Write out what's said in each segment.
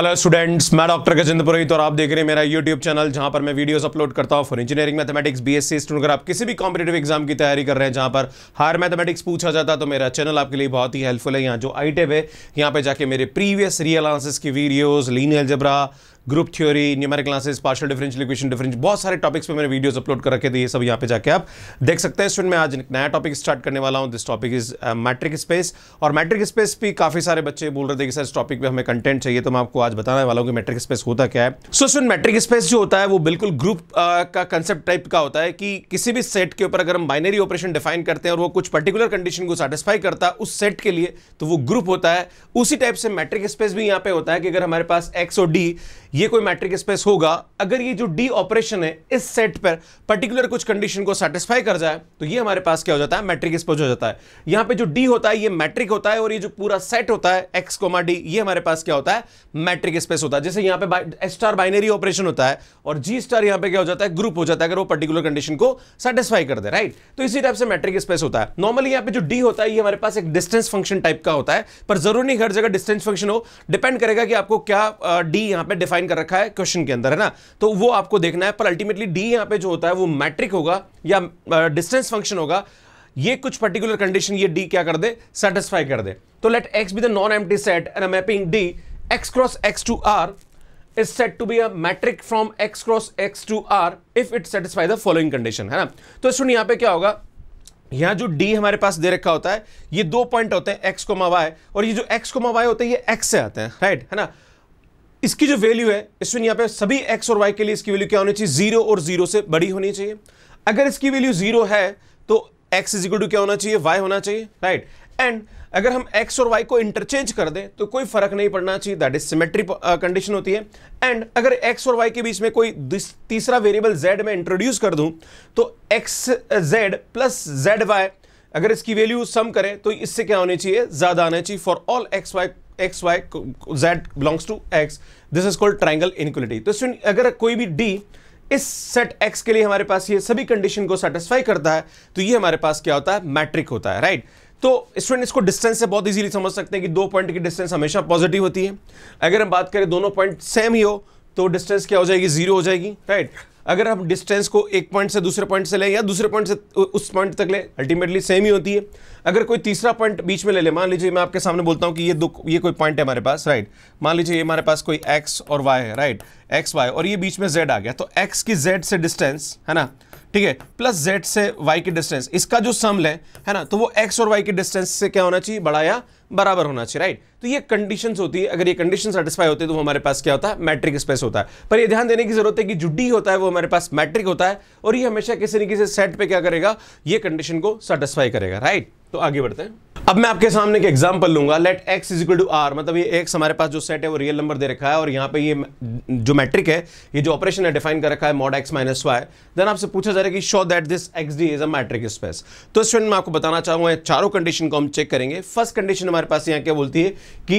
Hello students मैं doctor Gajendra Purohit और आप देख रहे हैं मेरा यूट्यूब चैनल जहां पर मैं वीडियोस अपलोड करता हूं for engineering mathematics BSc student अगर आप किसी भी कॉम्पिटेटिव एग्जाम की तैयारी कर रहे हैं जहां पर हायर मैथमेटिक्स पूछा जाता तो मेरा चैनल आपके लिए बहुत ही हेल्पफुल है यहाँ जो आई है यहाँ पर जाके मेरे प्रीवियस रियल आंसर्स की videos linear algebra group theory numeric classes partial differential equation difference बहुत सारे टॉपिक्स पे मैंने वीडियोस अपलोड कर रखे थे ये सब यहाँ पे जाके आप देख सकते हैं स्टूडेंट मैं आज नया टॉपिक स्टार्ट करने वाला हूँ this topic is metric space और मैट्रिक स्पेस भी काफी सारे बच्चे बोल रहे थे कि सर इस टॉपिक पर हमें कंटेंट चाहिए तो मैं आपको आज बताने वाला हूँ कि मैट्रिक स्पेस होता क्या है सो स्टूडेंट मैट्रिक स्पेस जो होता है वो बिल्कुल ग्रुप uh, का कंसेप्ट टाइप का होता है कि किसी भी सेट के ऊपर अगर हम बाइनरी ऑपरेशन डिफाइन करते हैं और वो कुछ पर्टिकुलर कंडीशन को सेटिस्फाई करता है उस सेट के लिए तो वो ग्रुप होता है उसी टाइप से मैट्रिक स्पेस भी यहाँ पे होता है कि अगर हमारे पास एक्स और डी ये कोई मैट्रिक स्पेस होगा अगर ये जो डी ऑपरेशन है इस सेट पर पर्टिकुलर कुछ कंडीशन को सेटिस्फाई कर जाए तो ये हमारे पास क्या हो जाता है मैट्रिक स्पेस हो जाता है यहां पे जो डी होता है ये मैट्रिक होता है और ये जो पूरा सेट होता है एक्स कोमा डी ये हमारे पास क्या होता है मैट्रिक स्पेस होता है जैसे यहां पर स्टार बाइनरी ऑपरेशन होता है और जी स्टार यहां पर क्या हो जाता है ग्रुप हो जाता है अगर वो पर्टिकुलर कंडीशन को सेटिस्फाई कर दे राइट तो इसी टाइप से मैट्रिक स्पेस होता है नॉर्मली यहां पर जो डी होता है ये हमारे पास एक डिस्टेंस फंक्शन टाइप का होता है पर जरूरी नहीं हर जगह डिस्टेंस फंक्शन हो डिपेंड करेगा कि आपको क्या डी यहाँ पे डिफाइन डिफाइन कर रखा है क्वेश्चन के अंदर है ना तो वो आपको देखना है पर अल्टीमेटली डी यहाँ पे जो होता है वो मैट्रिक होगा या डिस्टेंस uh, फंक्शन होगा ये कुछ पर्टिकुलर कंडीशन ये डी क्या कर दे सेटिस्फाई कर दे तो let x be the non empty set and mapping D x cross X to R is set to be a metric from X cross X to R if it satisfy the following condition है ना तो student यहाँ पे क्या होगा यहाँ जो d हमारे पास दे रखा होता है ये दो पॉइंट होते हैं x, y और ये जो x, y होते हैं ये x से आते हैं राइट है ना इसकी जो वैल्यू है इसमें यहाँ पे सभी एक्स और वाई के लिए इसकी वैल्यू क्या होनी चाहिए जीरो और जीरो से बड़ी होनी चाहिए अगर इसकी वैल्यू जीरो है तो एक्स इज इक्वल टू क्या होना चाहिए वाई होना चाहिए राइट एंड अगर हम एक्स और वाई को इंटरचेंज कर दें तो कोई फर्क नहीं पड़ना चाहिए दैट इज सिमेट्री कंडीशन होती है एंड अगर एक्स और वाई के बीच में कोई तीसरा वेरिएबल जेड में इंट्रोड्यूस कर दूं तो X Z plus Z Y अगर इसकी वैल्यू सम करें तो इससे क्या होनी चाहिए ज़्यादा आना चाहिए for all X Y X Y Z belongs to X this is called triangle inequality तो अगर कोई भी डी इस सेट एक्स के लिए हमारे पास ये सभी कंडीशन को सेटिस्फाई करता है तो ये हमारे पास क्या होता है मैट्रिक होता है राइट right? तो स्टूडेंट इसको डिस्टेंस से बहुत इजीली समझ सकते हैं कि दो पॉइंट की डिस्टेंस हमेशा पॉजिटिव होती है अगर हम बात करें दोनों पॉइंट सेम ही हो तो डिस्टेंस क्या हो जाएगी जीरो हो जाएगी राइट right? अगर हम डिस्टेंस को एक पॉइंट से दूसरे पॉइंट से लें या दूसरे पॉइंट से उस पॉइंट तक लें अल्टीमेटली सेम ही होती है अगर कोई तीसरा पॉइंट बीच में ले ले मान लीजिए मैं आपके सामने बोलता हूँ कि ये दो ये कोई पॉइंट है हमारे पास राइट मान लीजिए ये हमारे पास कोई एक्स और वाई है राइट एक्स वाई और ये बीच में जेड आ गया तो एक्स की जेड से डिस्टेंस है ना ठीक है प्लस जेड से वाई की डिस्टेंस इसका जो सम है है ना तो वो एक्स और वाई की डिस्टेंस से क्या होना चाहिए बड़ा या बराबर होना चाहिए राइट तो ये कंडीशंस होती है अगर ये कंडीशन सेटिस्फाई होती है तो वो हमारे पास क्या होता है मैट्रिक स्पेस होता है पर ये ध्यान देने की जरूरत है कि जो डी होता है वो हमारे पास मैट्रिक होता है और ये हमेशा किसी न किसी सेट पर क्या करेगा ये कंडीशन को सेटिस्फाई करेगा राइट तो आगे बढ़ते हैं अब मैं आपके सामने एक एग्जाम्पल लूंगा let X is equal to R मतलब ये एक्स हमारे पास जो सेट है वो रियल नंबर दे रखा है और यहाँ पे ये जो मैट्रिक है ये जो ऑपरेशन है डिफाइन कर रखा है mod X minus Y then आपसे पूछा जा रहा है कि show that this X D is a metric space तो इस मैं आपको बताना चाहूंगा चारों कंडीशन को हम चेक करेंगे फर्स्ट कंडीशन हमारे पास यहाँ क्या बोलती है कि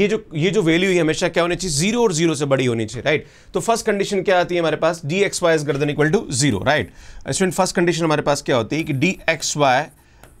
ये जो ये जो वैल्यू है हमेशा क्या होनी चाहिए जीरो और जीरो से बड़ी होनी चाहिए राइट तो फर्स्ट कंडीशन क्या आती है हमारे पास डी एक्स वाई इज गर्दन equal to zero right student first condition हमारे पास क्या होती है कि D x Y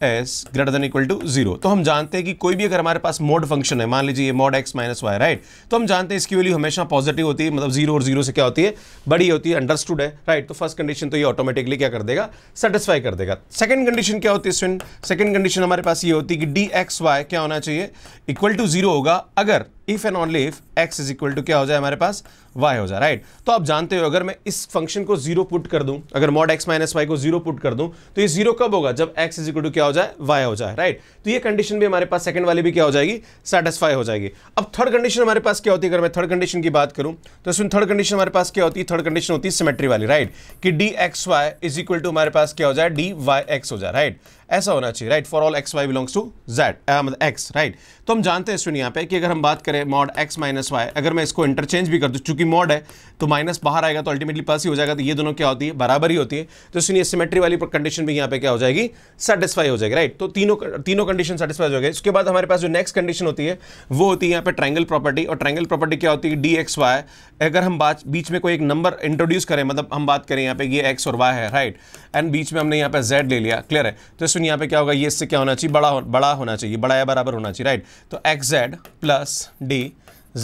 is greater than equal to zero तो हम जानते हैं कि कोई भी अगर हमारे पास मोड फंक्शन है मान लीजिए mod X minus Y right तो हम जानते हैं इसकी वैल्यू हमेशा पॉजिटिव होती है मतलब जीरो और जीरो से क्या होती है बड़ी होती है अंडरस्टूड है राइट तो फर्स्ट कंडीशन तो ये ऑटोमेटिकली क्या कर देगा सेटिस्फाई कर देगा सेकंड कंडीशन क्या होती है सेकंड कंडीशन हमारे पास ये होती है कि डी एक्स वाई क्या होना चाहिए इक्वल टू जीरो होगा अगर if and only if X is equal to क्या हो जाए हमारे पास वाई हो जाए राइट right? तो आप जानते हो अगर मैं इस फंक्शन को जीरो पुट कर दूं अगर मॉड एक्स माइनस वाई को जीरो पुट कर दूं तो ये जीरो कब होगा जब एक्स इज इक्वल टू क्या हो जाए वाई हो जाए राइट right? तो ये कंडीशन भी हमारे पास सेकंड वाली भी क्या हो जाएगी सेटिस्फाई हो जाएगी अब थर्ड कंडीशन हमारे पास क्या होती है अगर मैं थर्ड कंडीशन की बात करूं तो इसमें थर्ड कंडीशन हमारे पास क्या होती है थर्ड कंडीशन होती है सिमेट्री वाली राइट right? कि D x Y is equal to हमारे पास क्या हो जाए डी वाई एक्स हो जाए राइट right? ऐसा होना चाहिए right for all X Y belongs to Z मतलब एक्स राइट तो हम जानते हैं स्टूडेंट यहाँ पे कि अगर हम बात करें मॉड एक्स माइनस वाई अगर मैं इसको इंटरचेंज भी कर दूँ चूंकि मॉड है तो माइनस बाहर आएगा तो अल्टीमेटली प्लस ही हो जाएगा तो ये दोनों क्या होती है बराबर ही होती है तो स्टूडेंट सिमेट्री वाली कंडीशन भी यहाँ पे क्या हो जाएगी सेटिसफाई हो जाएगी राइट तो तीनों तीनों कंडीशन सेटिसफाई हो जाएगी इसके बाद हमारे पास जो नेक्स्ट कंडीशन होती है वो होती है यहाँ पे ट्राइंगल प्रॉपर्टी और ट्राइंगल प्रॉपर्टी क्या होती है डी एक्स वाई अगर हम बात बीच में कोई एक नंबर इंट्रोड्यूस करें मतलब हम बात करें यहाँ पे ये एक्स और वाई है राइट एंड बीच में हमने यहाँ पे जेड ले लिया क्लियर है तो फंक्शन यहाँ पे क्या होगा ये इससे क्या होना चाहिए बड़ा हो, बड़ा होना चाहिए बड़ा या बराबर होना चाहिए राइट तो X Z plus D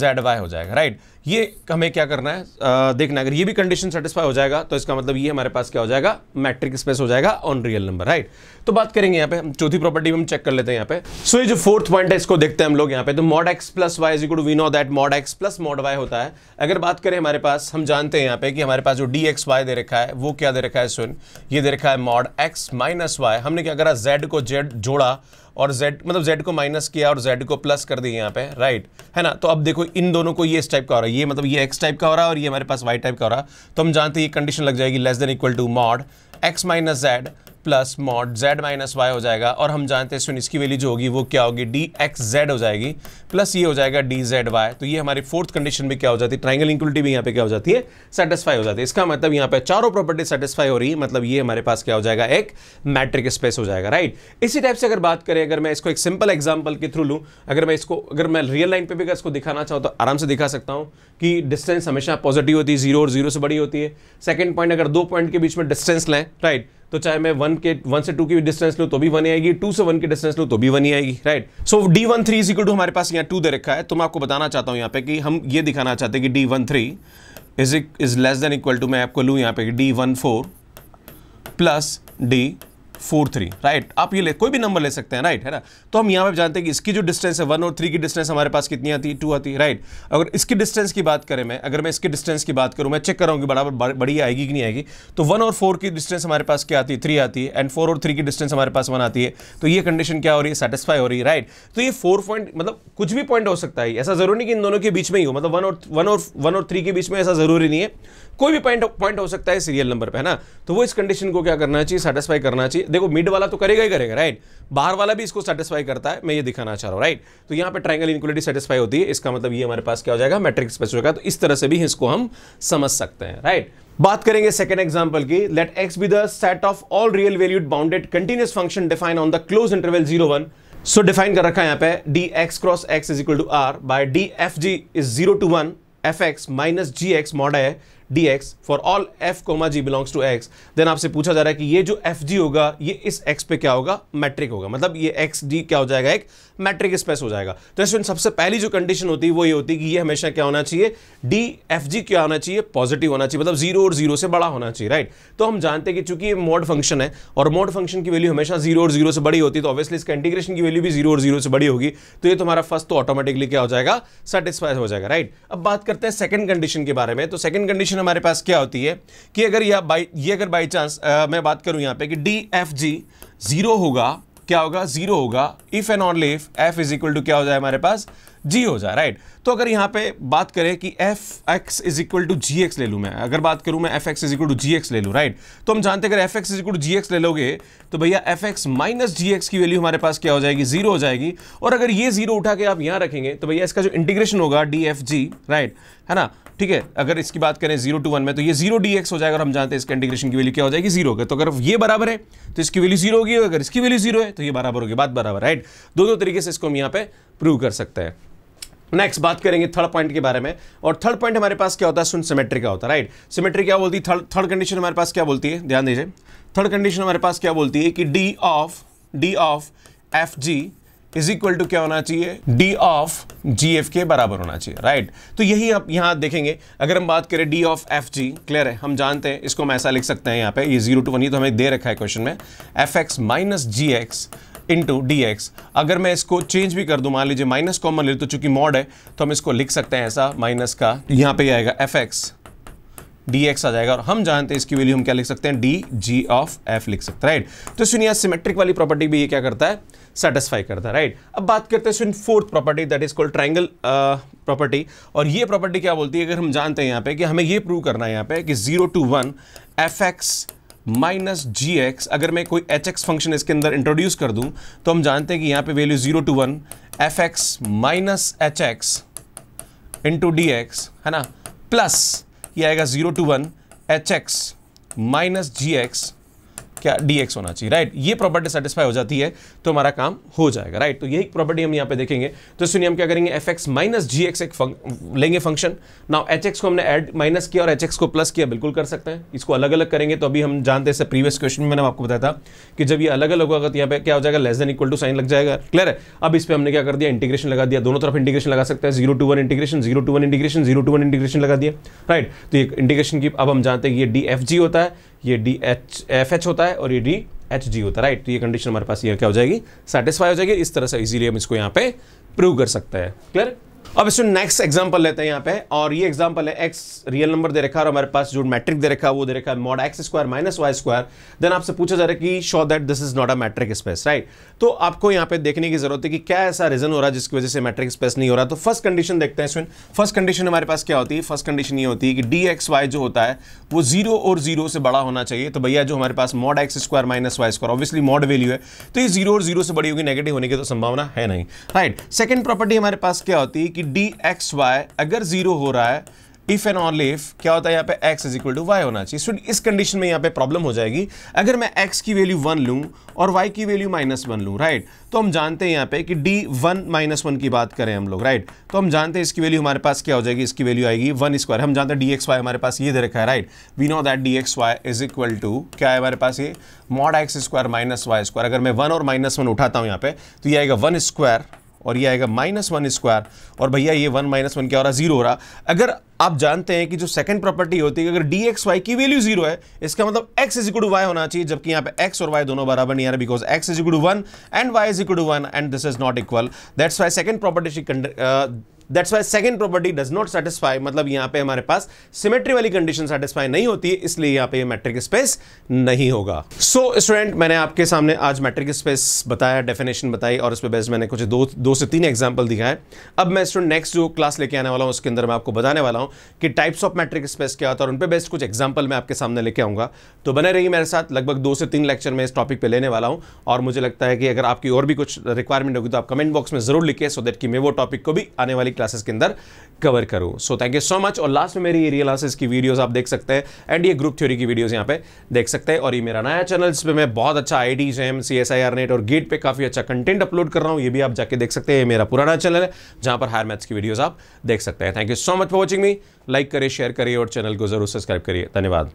Z Y हो जाएगा राइट ये हमें क्या करना है आ, देखना अगर ये भी कंडीशन सेटिस्फाई हो जाएगा तो इसका मतलब ये हमारे पास क्या हो जाएगा मैट्रिक स्पेस हो जाएगा ऑन रियल नंबर राइट तो बात करेंगे यहाँ पे हम चौथी प्रॉपर्टी हम चेक कर लेते हैं यहाँ पे सो ये जो फोर्थ पॉइंट है इसको देखते हैं हम लोग यहाँ पे तो mod X plus Y is we know that mod X plus mod Y होता है अगर बात करें हमारे पास हम जानते हैं यहाँ पे कि हमारे पास जो डी एक्स वाई दे रखा है वो क्या दे रखा है सुन ये दे रखा है मॉड एक्स माइनस वाई हमने क्या करा जेड को जेड जोड़ा और z मतलब z को माइनस किया और z को प्लस कर दिया यहाँ पे राइट है ना तो अब देखो इन दोनों को ये इस टाइप का हो रहा है ये मतलब ये एक्स टाइप का हो रहा है और ये हमारे पास वाई टाइप का हो रहा है तो हम जानते हैं ये कंडीशन लग जाएगी less than equal to mod X minus Z plus mod Z minus Y हो जाएगा और हम जानते हैं इसकी वैल्यू जो होगी वो क्या होगी डी एक्स जेड हो जाएगी प्लस ये हो जाएगा डी जेड वाई तो ये हमारी फोर्थ कंडीशन में क्या हो जाती है ट्राइंगल इंक्वलिटी भी यहाँ पे क्या हो जाती है सेटिस्फाई हो जाती है इसका मतलब यहाँ पे चारों प्रॉपर्टी सेटिस्फाई हो रही है मतलब ये हमारे पास क्या हो जाएगा एक मैट्रिक स्पेस हो जाएगा राइट इसी टाइप से अगर बात करें अगर मैं इसको एक सिंपल एग्जाम्पल के थ्रू लूँ अगर मैं इसको अगर मैं रियल लाइन पर भी अगर इसको दिखाना चाहूँ तो आराम से दिखा सकता हूँ कि डिस्टेंस हमेशा पॉजिटिव होती है जीरो और जीरो से बड़ी होती है सेकेंड पॉइंट अगर दो पॉइंट के बीच में डिस्टेंस लें राइट तो चाहे मैं वन के वन से टू की डिस्टेंस लूँ तो भी वन आएगी टू से वन की डिस्टेंस लू तो भी वन ही आएगी right so D one three is two हमारे पास यहाँ टू दे रखा है तो मैं आपको बताना चाहता हूँ यहाँ पे कि हम ये दिखाना चाहते हैं कि D one three is is less than equal to मैं आपको लूँ यहाँ पे D one four plus D four three right आप ये ले कोई भी नंबर ले सकते हैं राइट है ना तो हम यहाँ पे जानते हैं कि इसकी जो डिस्टेंस है वन और थ्री की डिस्टेंस हमारे पास कितनी आती है टू आती है राइट अगर इसकी डिस्टेंस की बात करें मैं अगर मैं इसकी डिस्टेंस की बात करूँ मैं चेक कर रहा हूँ कि बराबर बड़ी आएगी कि नहीं आएगी तो वन और फोर की डिस्टेंस हमारे पास क्या आती है थ्री आती है एंड फोर और थ्री की डिस्टेंस हमारे पास वन आती है तो ये कंडीशन क्या हो रही है सेटिसफाई हो रही है राइट तो ये फोर पॉइंट मतलब कुछ भी पॉइंट हो सकता है ऐसा जरूरी नहीं कि इन दोनों के बीच में ही हो मतलब वन और वन और वन और थ्री के बीच में ऐसा जरूरी नहीं है कोई भी पॉइंट पॉइंट हो सकता है सीरियल नंबर पर है ना तो वो इस कंडीशन को क्या करना चाहिए सेटिसफाई करना चाहिए देखो मिड वाला तो करेगा ही करेगा राइट बाहर वाला भी इसको सेटिस्फाई करता है मैं ये दिखाना चाह रहा हूँ राइट तो यहाँ पे ट्राइंगल इनक्वलिटी सेटिस्फाई होती है इसका मतलब ये हमारे पास क्या हो जाएगा मैट्रिक्स स्पेस हो जाएगा तो इस तरह से भी इसको हम समझ सकते हैं राइट बात करेंगे सेकंड एग्जांपल की let x be the set of all real valued bounded continuous function define on the close interval zero one so define कर रखा है यहाँ पे d x cross x is equal to R by d f g is zero to one f x minus g x mod है dx for all f comma g belongs to x then आपसे पूछा जा रहा है कि ये जो F G होगा ये इस x पे क्या होगा मैट्रिक होगा मतलब ये एक्स डी क्या हो जाएगा एक मैट्रिक स्पेस हो जाएगा तो स्टूडेंट सबसे पहली जो कंडीशन होती है वो ये होती है कि ये हमेशा क्या होना चाहिए डी एफ जी क्या होना चाहिए पॉजिटिव होना चाहिए मतलब जीरो और जीरो से बड़ा होना चाहिए राइट तो हम जानते हैं कि चूंकि ये मोड फंक्शन है और मोड फंक्शन की वैल्यू हमेशा जीरो और जीरो से बड़ी होती है तो ऑब्वियसली इसका इंटीग्रेशन की वैल्यू भी जीरो और जीरो से बड़ी होगी तो ये तुम्हारा फर्स्ट तो ऑटोमेटिकली क्या हो जाएगा सेटिस्फाई हो जाएगा राइट अब बात करते हैं सेकंड कंडीशन के बारे में तो सेकंड कंडीशन हमारे पास क्या होती है कि अगर यह बाई ये अगर बाई चांस आ, मैं बात करूं यहां पे कि डी एफ जी ज़ीरो होगा क्या होगा ज़ीरो होगा if and only if f is equal to क्या हो जाए हमारे पास जी हो जाए राइट तो अगर यहां पे बात करें कि f x is equal to g x ले लूँ मैं अगर बात करूं मैं f x is equal to g x ले लूँ राइट तो हम जानते हैं अगर f x is equal to g x ले लोगे तो भैया f x minus g x की वैल्यू हमारे पास क्या हो जाएगी जीरो हो जाएगी और अगर ये जीरो उठा के आप यहाँ रखेंगे तो भैया इसका जो इंटीग्रेशन होगा डी एफ जी राइट है ना ठीक है अगर इसकी बात करें जीरो टू वन में तो ये जीरो डी एक्स हो जाएगा हम जानते हैं इसके इंटीग्रेशन की वैल्यू क्या हो जाएगी जीरो तो अगर ये बराबर है तो इसकी वैल्यू जीरो होगी अगर इसकी वैल्यू जीरो है तो ये बराबर होगी बात बराबर राइट दो दो तरीके से इसको हम यहाँ पे प्रूव कर सकते हैं नेक्स्ट बात करेंगे थर्ड पॉइंट के बारे में और थर्ड पॉइंट हमारे पास क्या होता है सुन सिमेट्री का होता है राइट सिमेट्री क्या बोलती है थर्ड थर्ड कंडीशन हमारे पास क्या बोलती है ध्यान दीजिए थर्ड कंडीशन हमारे पास क्या बोलती है कि d of d of f g is equal to क्या होना चाहिए डी ऑफ जी एफ के बराबर होना चाहिए राइट right? तो यही आप यहां देखेंगे अगर हम बात करें d of f g clear है हम जानते हैं इसको हम ऐसा लिख सकते हैं यहाँ पे ये जीरो टू वन ही तो हमें दे रखा है क्वेश्चन में f x minus g x into d x अगर मैं इसको चेंज भी कर दूं मान लीजिए माइनस कॉमन ले तो चूंकि मॉड है तो हम इसको लिख सकते हैं ऐसा माइनस का यहाँ पे आएगा एफ एक्स डी एक्स आ जाएगा और हम जानते हैं इसकी वैल्यू हम क्या लिख सकते हैं डी जी ऑफ एफ लिख सकते हैं राइट तो सुनिए सिमेट्रिक वाली प्रॉपर्टी भी ये क्या करता है सेटिस्फाई करता है राइट अब बात करते हैं स्विन fourth property that is called triangle property और ये प्रॉपर्टी क्या बोलती है अगर हम जानते हैं यहाँ पे कि हमें ये प्रूव करना है यहाँ पे कि zero to one f x minus g x अगर मैं कोई एच एक्स फंक्शन इसके अंदर इंट्रोड्यूस कर दूं तो हम जानते हैं कि यहाँ पे value zero to one f x minus h x into d x है ना प्लस ये आएगा zero to one h x minus g x क्या एक्स होना चाहिए राइट ये प्रॉपर्टी सेटिस्फाई हो जाती है तो हमारा काम हो जाएगा राइट तो यही प्रॉपर्टी हम यहाँ पे देखेंगे तो इसलिए हम क्या करेंगे f x minus g x एक फंक, लेंगे फंक्शन ना एच एक्स को हमने एड माइनस किया और एच एक्स को प्लस किया बिल्कुल कर सकते हैं इसको अलग अलग करेंगे तो अभी हम जानते हैं प्रीवियस क्वेश्चन में मैंने आपको बताया था कि जब ये अलग अलग होगा तो यहाँ पे क्या हो जाएगा less than equal to sign लग जाएगा क्लियर है अब इस पर हमने क्या कर दिया इंटीग्रेशन लगा दिया दोनों तरफ इंटीग्रेशन लगा सकते हैं zero to one integration zero to one integration zero to one integration लगा दिया राइट तो ये इंटीग्रेशन की अब हम जानते हैं ये डी होता है ये डी एच एफ एच होता है और ये डी एच जी होता है राइट तो ये कंडीशन हमारे पास ये क्या हो जाएगी सेटिस्फाई हो जाएगी इस तरह से इजीली हम इसको यहाँ पे प्रूव कर सकते हैं क्लियर अब इसमें नेक्स्ट एग्जांपल लेते हैं यहाँ पे और ये एग्जांपल है एक्स रियल नंबर दे रखा है और हमारे पास जो मैट्रिक दे रखा है वो दे रखा है mod x square minus y square then आपसे पूछा जा रहा है कि show that this is not a metric space right तो आपको यहाँ पे देखने की जरूरत है कि क्या ऐसा रीजन हो रहा है जिसकी वजह से मैट्रिक स्पेस नहीं हो रहा तो फर्स्ट कंडीशन देखते हैं इसमें फर्स्ट कंडीशन हमारे पास क्या होती है फर्स्ट कंडीशन ये होती है कि डी एक्स वाई जो होता है वो जीरो और जीरो से बड़ा होना चाहिए तो भैया जो हमारे पास mod x square minus y square obviously mod value है तो ये जीरो और जीरो से बड़ी होगी नेगेटिव होने की तो संभावना है नहीं राइट सेकेंड प्रॉपर्टी हमारे पास क्या होती है कि कि डी एक्स वाई अगर जीरो हो रहा है इफ एंड ऑन इफ क्या होता है यहाँ पे x is equal to y होना चाहिए स्टूडेंट इस कंडीशन में यहाँ पे प्रॉब्लम हो जाएगी अगर मैं x की वैल्यू वन लूँ और y की वैल्यू माइनस वन लूँ राइट तो हम जानते हैं यहाँ पे कि d वन माइनस वन की बात करें हम लोग राइट तो हम जानते हैं इसकी वैल्यू हमारे पास क्या हो जाएगी इसकी वैल्यू आएगी वन स्क्वायर हम जानते हैं डी एक्स वाई हमारे पास ये दे रखा है right we know that d x Y is equal to क्या है हमारे पास ये mod x square minus y square अगर मैं वन और माइनस वन उठाता हूँ यहाँ पे तो ये आएगा वन स्क्वायर और ये आएगा माइनस वन स्क्वायर और भैया ये वन माइनस वन क्या हो रहा जीरो हो रहा अगर आप जानते हैं कि जो सेकंड प्रॉपर्टी होती है अगर डी एक्स वाई की वैल्यू जीरो है इसका मतलब एक्स इज इक्वल वाई होना चाहिए जबकि यहाँ पे एक्स और वाई दोनों बराबर नहीं आ रहा because x is equal one and y is equal one and this is not equal that's why second property that's why second property does not satisfy मतलब यहां पे हमारे पास सिमेट्री वाली कंडीशन सेटिस्फाई नहीं होती इसलिए यहां पे ये मैट्रिक स्पेस नहीं होगा सो so, स्टूडेंट मैंने आपके सामने आज मैट्रिक स्पेस बताया डेफिनेशन बताई और उस पर बेस्ट मैंने कुछ दो दो से तीन एग्जाम्पल दिखाए अब मैं स्टूडेंट नेक्स्ट जो क्लास लेके आने वाला हूँ उसके अंदर मैं आपको बताने वाला हूँ कि टाइप्स ऑफ मैट्रिक स्पेस क्या होता है और उन पर बेस्ट कुछ एग्जाम्पल मैं आपके सामने लेके आऊंगा तो बने रही मेरे साथ लगभग दो से तीन लेक्चर में इस टॉपिक पर लेने वाला हूँ और मुझे लगता है कि अगर आपकी और भी कुछ रिक्वायरमेंट होगी तो आप कमेंट बॉक्स में जरूर लिखे सो देट कि मैं वो टॉपिक को भी आने वाली क्लासेस के अंदर कवर करूँ so thank you so much और लास्ट में मेरी रियल क्लासेस की वीडियोस आप देख सकते हैं एंड ये ग्रुप थ्योरी की वीडियोस यहाँ पे देख सकते हैं और ये मेरा नया चैनल जिसमें मैं बहुत अच्छा आई डी सेम C S I R NET और गेट पे काफ़ी अच्छा कंटेंट अपलोड कर रहा हूँ ये भी आप जाके देख सकते हैं ये मेरा पुराना चैनल है जहाँ पर हायर मैथ्स की वीडियोज आप देख सकते हैं thank you so much for watching me like करिए शेयर करिए और चैनल को जरूर सब्सक्राइब करिए धन्यवाद